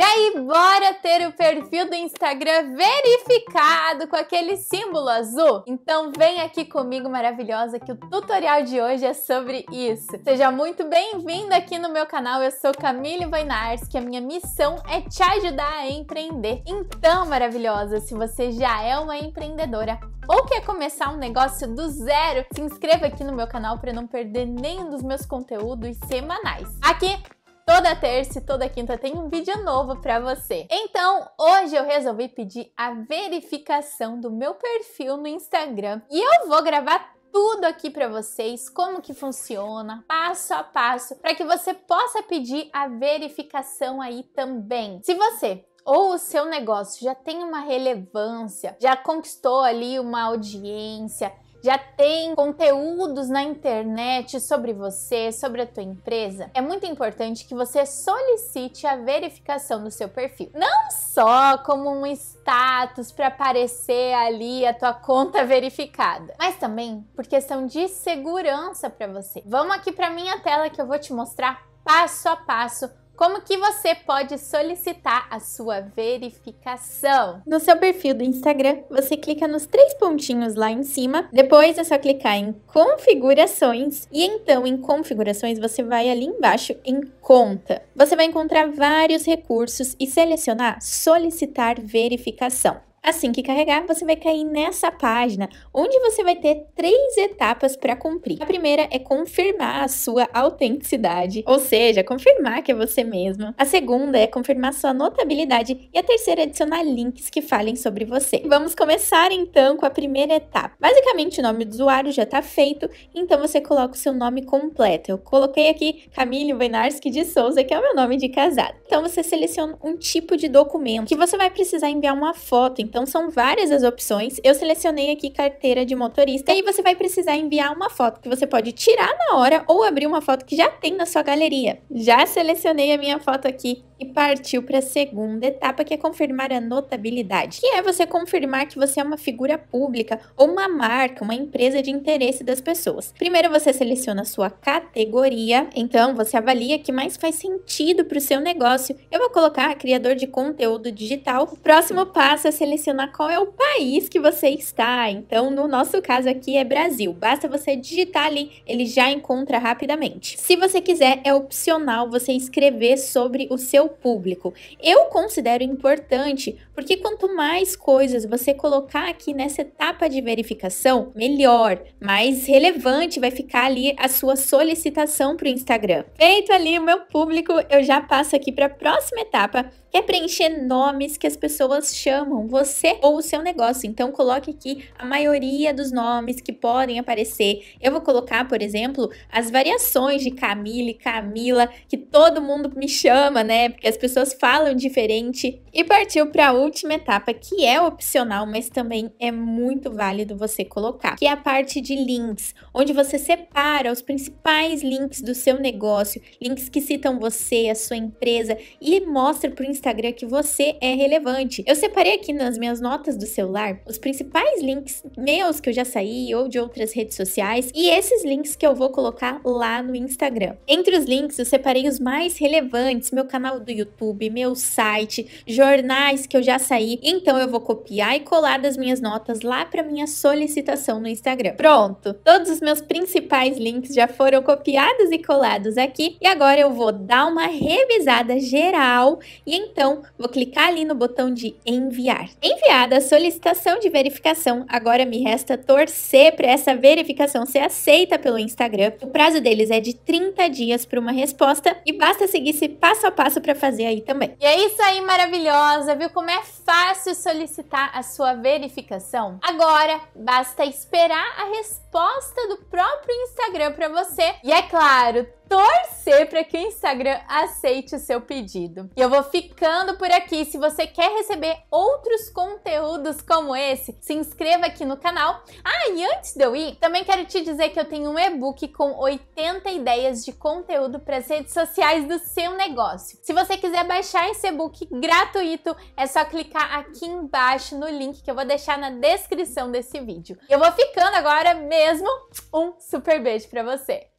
E aí, bora ter o perfil do Instagram verificado com aquele símbolo azul? Então vem aqui comigo, maravilhosa, que o tutorial de hoje é sobre isso. Seja muito bem-vinda aqui no meu canal, eu sou Camille Vainars, que a minha missão é te ajudar a empreender. Então, maravilhosa, se você já é uma empreendedora ou quer começar um negócio do zero, se inscreva aqui no meu canal para não perder nenhum dos meus conteúdos semanais. Aqui Toda terça e toda quinta tem um vídeo novo para você. Então, hoje eu resolvi pedir a verificação do meu perfil no Instagram e eu vou gravar tudo aqui para vocês, como que funciona, passo a passo, para que você possa pedir a verificação aí também. Se você ou o seu negócio já tem uma relevância, já conquistou ali uma audiência, já tem conteúdos na internet sobre você, sobre a tua empresa, é muito importante que você solicite a verificação do seu perfil. Não só como um status para aparecer ali a tua conta verificada, mas também por questão de segurança para você. Vamos aqui para minha tela que eu vou te mostrar passo a passo como que você pode solicitar a sua verificação? No seu perfil do Instagram, você clica nos três pontinhos lá em cima. Depois é só clicar em configurações e então em configurações você vai ali embaixo em conta. Você vai encontrar vários recursos e selecionar solicitar verificação. Assim que carregar, você vai cair nessa página, onde você vai ter três etapas para cumprir. A primeira é confirmar a sua autenticidade, ou seja, confirmar que é você mesmo. A segunda é confirmar sua notabilidade e a terceira é adicionar links que falem sobre você. Vamos começar então com a primeira etapa. Basicamente, o nome do usuário já está feito, então você coloca o seu nome completo. Eu coloquei aqui Camille Benarski de Souza, que é o meu nome de casado. Então você seleciona um tipo de documento que você vai precisar enviar uma foto então são várias as opções. Eu selecionei aqui carteira de motorista. E aí você vai precisar enviar uma foto que você pode tirar na hora ou abrir uma foto que já tem na sua galeria. Já selecionei a minha foto aqui e partiu para a segunda etapa, que é confirmar a notabilidade, que é você confirmar que você é uma figura pública ou uma marca, uma empresa de interesse das pessoas. Primeiro você seleciona a sua categoria, então você avalia que mais faz sentido para o seu negócio. Eu vou colocar criador de conteúdo digital. O próximo passo é selecionar selecionar qual é o país que você está. Então, no nosso caso aqui é Brasil. Basta você digitar ali, ele já encontra rapidamente. Se você quiser, é opcional você escrever sobre o seu público. Eu considero importante, porque quanto mais coisas você colocar aqui nessa etapa de verificação, melhor, mais relevante vai ficar ali a sua solicitação para o Instagram. Feito ali o meu público, eu já passo aqui para a próxima etapa, que é preencher nomes que as pessoas chamam você ou o seu negócio. Então coloque aqui a maioria dos nomes que podem aparecer. Eu vou colocar, por exemplo, as variações de Camille, Camila, que todo mundo me chama, né? Porque as pessoas falam diferente. E partiu para a última etapa, que é opcional, mas também é muito válido você colocar, que é a parte de links, onde você separa os principais links do seu negócio, links que citam você, a sua empresa e mostra para o Instagram que você é relevante. Eu separei aqui nas minhas notas do celular os principais links meus que eu já saí ou de outras redes sociais e esses links que eu vou colocar lá no Instagram. Entre os links, eu separei os mais relevantes: meu canal do YouTube, meu site, jornais que eu já saí. Então eu vou copiar e colar das minhas notas lá para minha solicitação no Instagram. Pronto! Todos os meus principais links já foram copiados e colados aqui e agora eu vou dar uma revisada geral e então, vou clicar ali no botão de enviar. Enviada a solicitação de verificação, agora me resta torcer para essa verificação ser aceita pelo Instagram. O prazo deles é de 30 dias para uma resposta e basta seguir esse passo a passo para fazer aí também. E é isso aí, maravilhosa, viu como é fácil solicitar a sua verificação? Agora, basta esperar a resposta do próprio Instagram para você. E é claro, torcer para que o Instagram aceite o seu pedido. E eu vou ficando por aqui. Se você quer receber outros conteúdos como esse, se inscreva aqui no canal. Ah, e antes de eu ir, também quero te dizer que eu tenho um e-book com 80 ideias de conteúdo para as redes sociais do seu negócio. Se você quiser baixar esse e-book gratuito, é só clicar aqui embaixo no link que eu vou deixar na descrição desse vídeo. Eu vou ficando agora mesmo. Um super beijo para você.